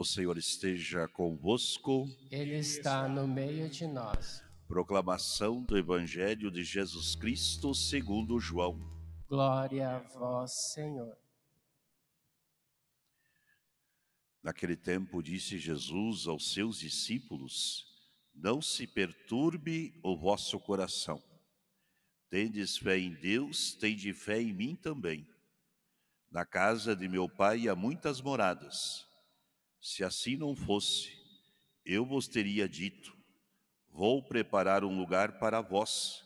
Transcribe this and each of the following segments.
O Senhor esteja convosco. Ele está no meio de nós. Proclamação do Evangelho de Jesus Cristo segundo João. Glória a vós, Senhor. Naquele tempo disse Jesus aos seus discípulos: Não se perturbe o vosso coração. Tendes fé em Deus, tende fé em mim também. Na casa de meu pai há muitas moradas. Se assim não fosse, eu vos teria dito: Vou preparar um lugar para vós,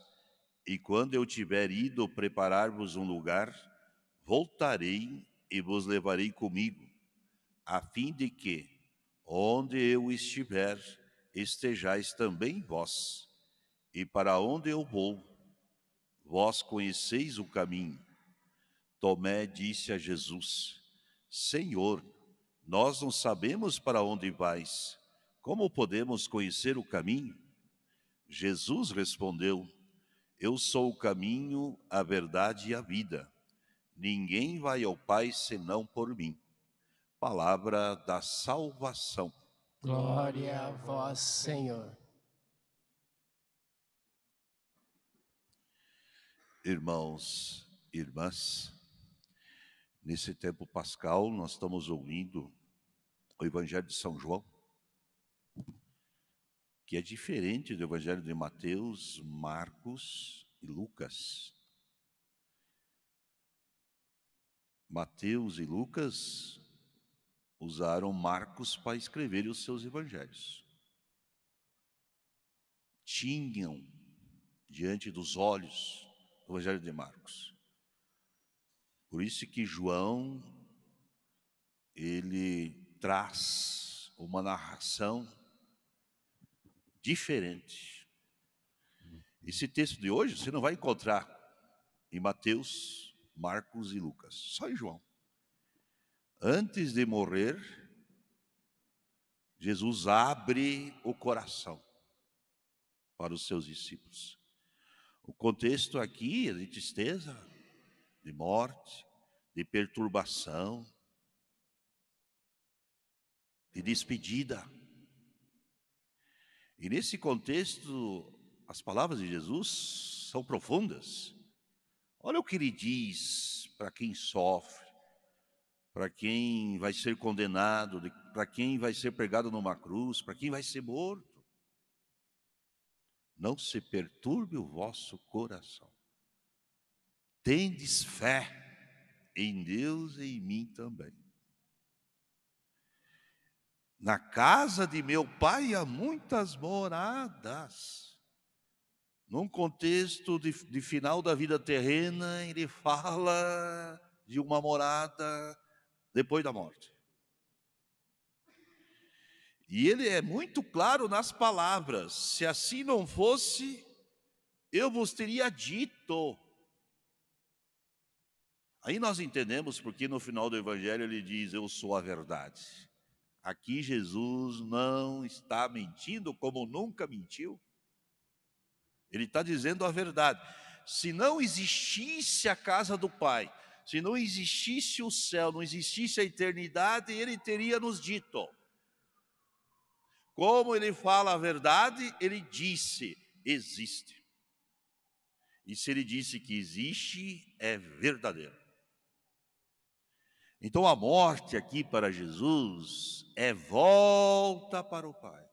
e quando eu tiver ido preparar-vos um lugar, voltarei e vos levarei comigo, a fim de que, onde eu estiver, estejais também vós. E para onde eu vou, vós conheceis o caminho. Tomé disse a Jesus: Senhor, nós não sabemos para onde vais. Como podemos conhecer o caminho? Jesus respondeu: Eu sou o caminho, a verdade e a vida. Ninguém vai ao Pai senão por mim. Palavra da salvação. Glória a vós, Senhor. Irmãos, irmãs, nesse tempo pascal nós estamos ouvindo o Evangelho de São João, que é diferente do Evangelho de Mateus, Marcos e Lucas. Mateus e Lucas usaram Marcos para escrever os seus evangelhos. Tinham diante dos olhos o Evangelho de Marcos. Por isso que João ele traz uma narração diferente. Esse texto de hoje você não vai encontrar em Mateus, Marcos e Lucas, só em João. Antes de morrer, Jesus abre o coração para os seus discípulos. O contexto aqui é de tristeza, de morte, de perturbação, de despedida. E nesse contexto, as palavras de Jesus são profundas. Olha o que ele diz para quem sofre, para quem vai ser condenado, para quem vai ser pregado numa cruz, para quem vai ser morto. Não se perturbe o vosso coração. Tendes fé em Deus e em mim também. Na casa de meu pai há muitas moradas. Num contexto de, de final da vida terrena, ele fala de uma morada depois da morte. E ele é muito claro nas palavras: se assim não fosse, eu vos teria dito. Aí nós entendemos porque no final do Evangelho ele diz: Eu sou a verdade. Aqui Jesus não está mentindo como nunca mentiu. Ele está dizendo a verdade. Se não existisse a casa do Pai, se não existisse o céu, não existisse a eternidade, ele teria nos dito. Como ele fala a verdade, ele disse: existe. E se ele disse que existe, é verdadeiro. Então a morte aqui para Jesus é volta para o Pai.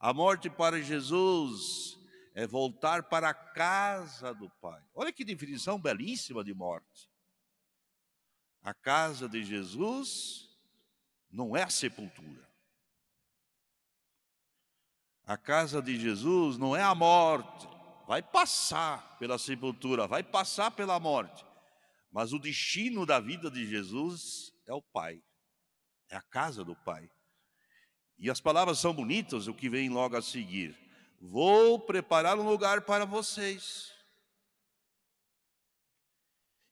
A morte para Jesus é voltar para a casa do Pai. Olha que definição belíssima de morte. A casa de Jesus não é a sepultura. A casa de Jesus não é a morte. Vai passar pela sepultura, vai passar pela morte. Mas o destino da vida de Jesus é o Pai, é a casa do Pai. E as palavras são bonitas, o que vem logo a seguir. Vou preparar um lugar para vocês.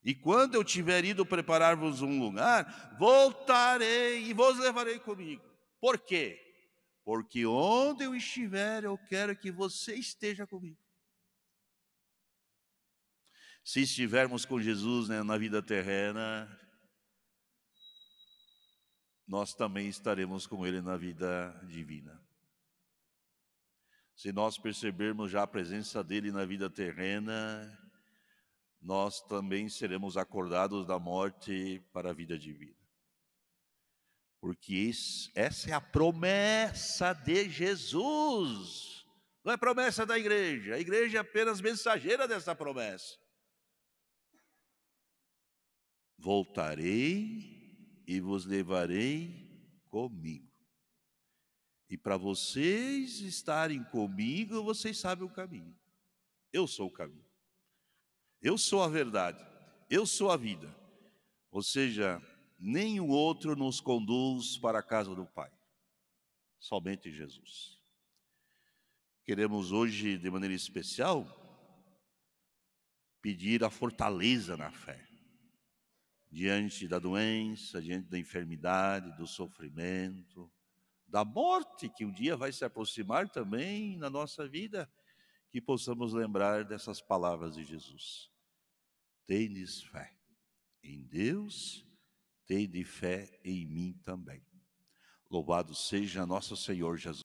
E quando eu tiver ido preparar-vos um lugar, voltarei e vos levarei comigo. Por quê? Porque onde eu estiver, eu quero que você esteja comigo. Se estivermos com Jesus né, na vida terrena, nós também estaremos com Ele na vida divina. Se nós percebermos já a presença dele na vida terrena, nós também seremos acordados da morte para a vida divina. Porque essa é a promessa de Jesus, não é promessa da igreja, a igreja é apenas mensageira dessa promessa. Voltarei e vos levarei comigo. E para vocês estarem comigo, vocês sabem o caminho. Eu sou o caminho. Eu sou a verdade. Eu sou a vida. Ou seja, nenhum outro nos conduz para a casa do Pai. Somente Jesus. Queremos hoje, de maneira especial, pedir a fortaleza na fé diante da doença, diante da enfermidade, do sofrimento, da morte que um dia vai se aproximar também na nossa vida, que possamos lembrar dessas palavras de Jesus. Tendes fé em Deus, tende fé em mim também. Louvado seja nosso Senhor Jesus.